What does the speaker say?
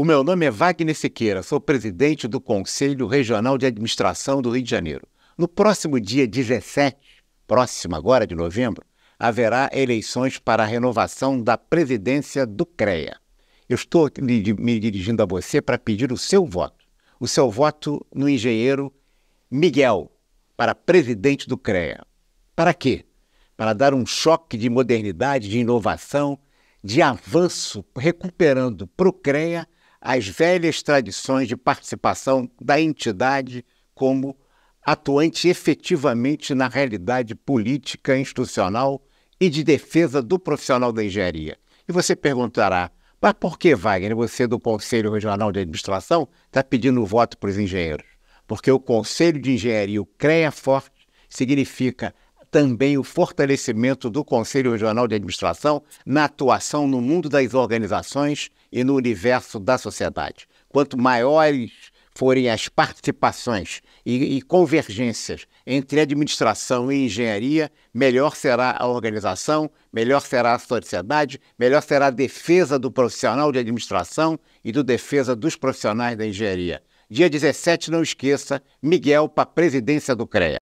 O meu nome é Wagner Siqueira, sou presidente do Conselho Regional de Administração do Rio de Janeiro. No próximo dia 17, próximo agora de novembro, haverá eleições para a renovação da presidência do CREA. Eu estou me dirigindo a você para pedir o seu voto. O seu voto no engenheiro Miguel, para presidente do CREA. Para quê? Para dar um choque de modernidade, de inovação, de avanço, recuperando para o CREA às velhas tradições de participação da entidade como atuante efetivamente na realidade política, institucional e de defesa do profissional da engenharia. E você perguntará, mas por que, Wagner, você do Conselho Regional de Administração está pedindo voto para os engenheiros? Porque o Conselho de Engenharia, o CREA Forte, significa também o fortalecimento do Conselho Regional de Administração na atuação no mundo das organizações e no universo da sociedade. Quanto maiores forem as participações e, e, convergências entre administração e engenharia, melhor será a organização, melhor será a sociedade, melhor será a defesa do profissional de administração e do defesa dos profissionais da engenharia. Dia 17, não esqueça, Miguel para a presidência do CREA.